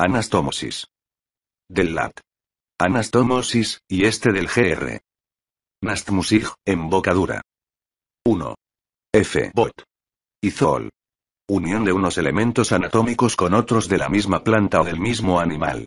Anastomosis. Del lat. Anastomosis, y este del GR. Nastmusig, embocadura. 1. F. Bot. Izol. Unión de unos elementos anatómicos con otros de la misma planta o del mismo animal.